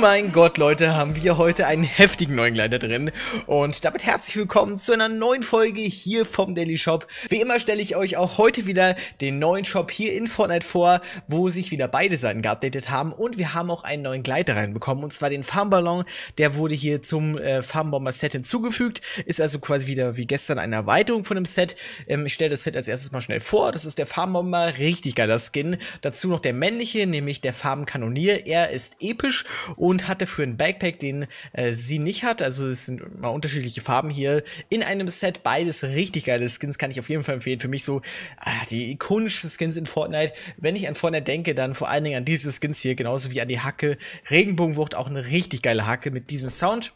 mein Gott, Leute, haben wir heute einen heftigen neuen Gleiter drin. Und damit herzlich willkommen zu einer neuen Folge hier vom Daily Shop. Wie immer stelle ich euch auch heute wieder den neuen Shop hier in Fortnite vor, wo sich wieder beide Seiten geupdatet haben. Und wir haben auch einen neuen Gleiter reinbekommen, und zwar den Farmballon. Der wurde hier zum äh, Farmbomber-Set hinzugefügt. Ist also quasi wieder wie gestern eine Erweiterung von dem Set. Ähm, ich stelle das Set als erstes mal schnell vor. Das ist der Farmbomber, richtig geiler Skin. Dazu noch der männliche, nämlich der Farbenkanonier. Er ist episch und und hatte für einen Backpack, den äh, sie nicht hat, also es sind mal unterschiedliche Farben hier, in einem Set beides richtig geile Skins, kann ich auf jeden Fall empfehlen. Für mich so ah, die ikonischen Skins in Fortnite. Wenn ich an Fortnite denke, dann vor allen Dingen an diese Skins hier, genauso wie an die Hacke. Regenbogenwucht, auch eine richtig geile Hacke mit diesem Sound.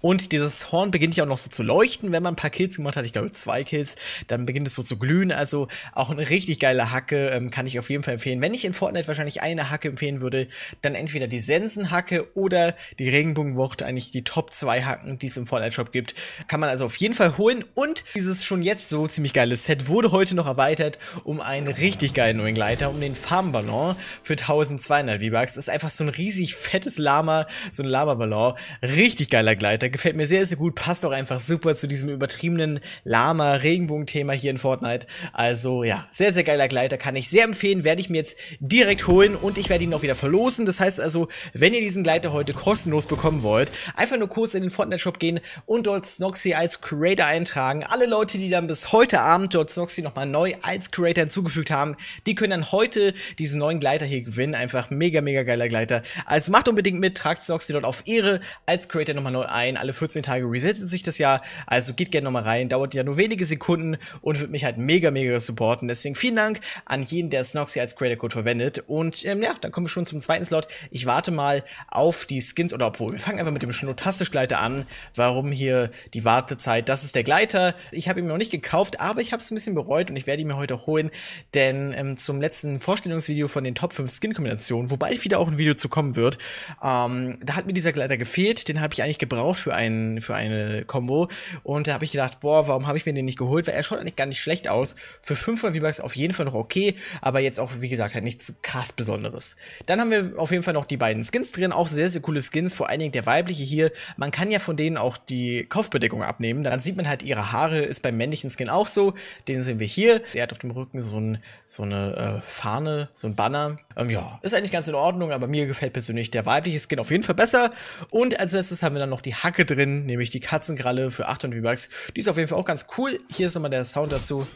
Und dieses Horn beginnt ja auch noch so zu leuchten, wenn man ein paar Kills gemacht hat. Ich glaube, zwei Kills. Dann beginnt es so zu glühen. Also auch eine richtig geile Hacke ähm, kann ich auf jeden Fall empfehlen. Wenn ich in Fortnite wahrscheinlich eine Hacke empfehlen würde, dann entweder die Sensenhacke oder die Regenbogenwucht. Eigentlich die Top 2 Hacken, die es im Fortnite Shop gibt. Kann man also auf jeden Fall holen. Und dieses schon jetzt so ziemlich geile Set wurde heute noch erweitert um einen richtig geilen neuen Gleiter, um den Farmballon für 1200 V-Bucks. Ist einfach so ein riesig fettes Lama, so ein Lama-Ballon. Richtig geiler Gleiter Charakter. Äh, gefällt mir sehr, sehr gut. Passt auch einfach super zu diesem übertriebenen Lama-Regenbogen-Thema hier in Fortnite. Also ja, sehr, sehr geiler Gleiter. Kann ich sehr empfehlen. Werde ich mir jetzt direkt holen und ich werde ihn auch wieder verlosen. Das heißt also, wenn ihr diesen Gleiter heute kostenlos bekommen wollt, einfach nur kurz in den Fortnite-Shop gehen und dort Snoxy als Creator eintragen. Alle Leute, die dann bis heute Abend dort Snoxy nochmal neu als Creator hinzugefügt haben, die können dann heute diesen neuen Gleiter hier gewinnen. Einfach mega, mega geiler Gleiter. Also macht unbedingt mit, tragt Snoxy dort auf Ehre als Creator nochmal neu ein alle 14 Tage resettet sich das ja. Also geht gerne nochmal rein. Dauert ja nur wenige Sekunden und wird mich halt mega, mega supporten. Deswegen vielen Dank an jeden, der Snoxy als Creator Code verwendet. Und ähm, ja, dann kommen wir schon zum zweiten Slot. Ich warte mal auf die Skins oder obwohl, wir fangen einfach mit dem Schnotastisch-Gleiter an. Warum hier die Wartezeit? Das ist der Gleiter. Ich habe ihn mir noch nicht gekauft, aber ich habe es ein bisschen bereut und ich werde ihn mir heute holen, denn ähm, zum letzten Vorstellungsvideo von den Top 5 Skin-Kombinationen, wobei wieder auch ein Video zu kommen wird, ähm, da hat mir dieser Gleiter gefehlt. Den habe ich eigentlich gebraucht für für, ein, für eine Combo. Und da habe ich gedacht, boah, warum habe ich mir den nicht geholt? Weil er schaut eigentlich gar nicht schlecht aus. Für 500 V-Bucks auf jeden Fall noch okay, aber jetzt auch, wie gesagt, halt nichts krass Besonderes. Dann haben wir auf jeden Fall noch die beiden Skins drin, auch sehr, sehr coole Skins, vor allen Dingen der weibliche hier. Man kann ja von denen auch die Kopfbedeckung abnehmen. Dann sieht man halt ihre Haare, ist beim männlichen Skin auch so. Den sehen wir hier. Der hat auf dem Rücken so, ein, so eine äh, Fahne, so ein Banner. Ähm, ja, ist eigentlich ganz in Ordnung, aber mir gefällt persönlich der weibliche Skin auf jeden Fall besser. Und als letztes haben wir dann noch die Hack Attacke drin, nämlich die Katzenkralle für 800 V-Bucks. Die ist auf jeden Fall auch ganz cool. Hier ist nochmal der Sound dazu.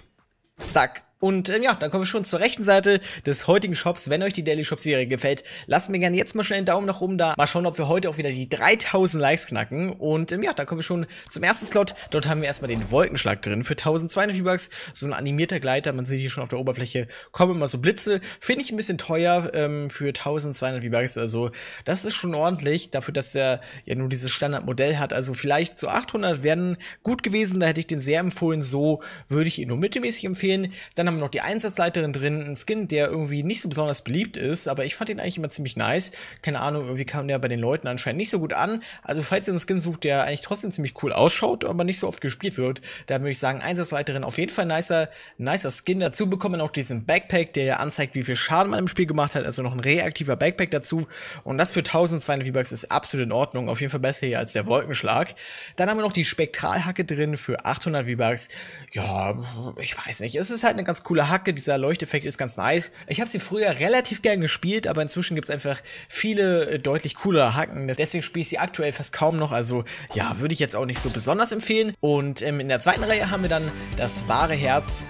Zack. Und äh, ja, dann kommen wir schon zur rechten Seite des heutigen Shops. Wenn euch die Daily Shop Serie gefällt, lasst mir gerne jetzt mal schnell einen Daumen nach oben da. Mal schauen, ob wir heute auch wieder die 3000 Likes knacken. Und ähm, ja, dann kommen wir schon zum ersten Slot. Dort haben wir erstmal den Wolkenschlag drin für 1200 V-Bucks. So ein animierter Gleiter, man sieht hier schon auf der Oberfläche, kommen immer so Blitze. Finde ich ein bisschen teuer ähm, für 1200 V-Bucks. Also das ist schon ordentlich, dafür, dass der ja nur dieses Standardmodell hat. Also vielleicht so 800 wären gut gewesen, da hätte ich den sehr empfohlen. So würde ich ihn nur mittelmäßig empfehlen. Dann haben haben wir noch die Einsatzleiterin drin, ein Skin, der irgendwie nicht so besonders beliebt ist, aber ich fand ihn eigentlich immer ziemlich nice. Keine Ahnung, irgendwie kam der bei den Leuten anscheinend nicht so gut an. Also falls ihr einen Skin sucht, der eigentlich trotzdem ziemlich cool ausschaut, aber nicht so oft gespielt wird, da würde ich sagen, Einsatzleiterin auf jeden Fall nicer, nicer Skin. Dazu bekommen. auch diesen Backpack, der ja anzeigt, wie viel Schaden man im Spiel gemacht hat, also noch ein reaktiver Backpack dazu. Und das für 1200 V-Bucks ist absolut in Ordnung, auf jeden Fall besser hier als der Wolkenschlag. Dann haben wir noch die Spektralhacke drin für 800 V-Bucks. Ja, ich weiß nicht, es ist halt eine ganz coole Hacke, dieser Leuchteffekt ist ganz nice. Ich habe sie früher relativ gern gespielt, aber inzwischen gibt es einfach viele äh, deutlich coolere Hacken. Deswegen spiele ich sie aktuell fast kaum noch, also ja, würde ich jetzt auch nicht so besonders empfehlen. Und ähm, in der zweiten Reihe haben wir dann das wahre Herz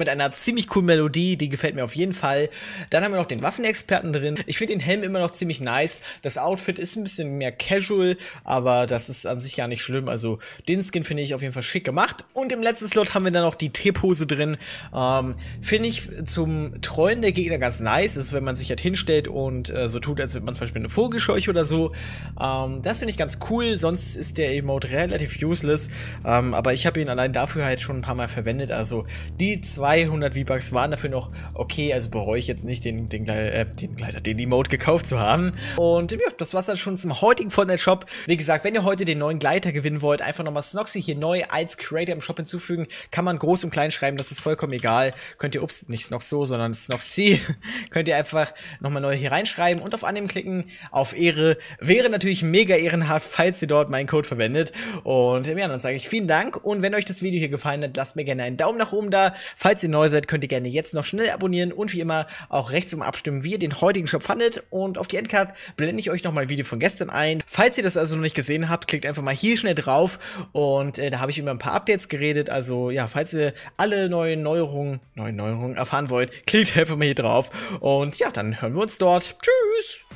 mit einer ziemlich coolen Melodie, die gefällt mir auf jeden Fall. Dann haben wir noch den Waffenexperten drin. Ich finde den Helm immer noch ziemlich nice. Das Outfit ist ein bisschen mehr casual, aber das ist an sich gar nicht schlimm. Also den Skin finde ich auf jeden Fall schick gemacht. Und im letzten Slot haben wir dann noch die T-Pose drin. Ähm, finde ich zum Treuen der Gegner ganz nice, ist, wenn man sich halt hinstellt und äh, so tut, als würde man zum Beispiel eine Vogelscheuche oder so. Ähm, das finde ich ganz cool, sonst ist der Emote relativ useless. Ähm, aber ich habe ihn allein dafür halt schon ein paar Mal verwendet. Also die zwei 300 V-Bucks waren dafür noch okay, also bereue ich jetzt nicht, den, den, äh, den Gleiter, den Emote gekauft zu haben. Und ja, das war's dann schon zum heutigen Fortnite Shop. Wie gesagt, wenn ihr heute den neuen Gleiter gewinnen wollt, einfach nochmal Snoxy hier neu als Creator im Shop hinzufügen. Kann man groß und klein schreiben, das ist vollkommen egal. Könnt ihr, ups, nicht Snoxo, sondern Snoxy, könnt ihr einfach nochmal neu hier reinschreiben und auf Annehmen klicken. Auf Ehre wäre natürlich mega ehrenhaft, falls ihr dort meinen Code verwendet. Und ja, dann sage ich vielen Dank. Und wenn euch das Video hier gefallen hat, lasst mir gerne einen Daumen nach oben da. Falls Falls ihr neu seid, könnt ihr gerne jetzt noch schnell abonnieren und wie immer auch rechts um abstimmen, wie ihr den heutigen Shop fandet. Und auf die Endcard blende ich euch nochmal ein Video von gestern ein. Falls ihr das also noch nicht gesehen habt, klickt einfach mal hier schnell drauf und äh, da habe ich über ein paar Updates geredet. Also ja, falls ihr alle neuen Neuerungen, neuen Neuerungen erfahren wollt, klickt einfach mal hier drauf. Und ja, dann hören wir uns dort. Tschüss!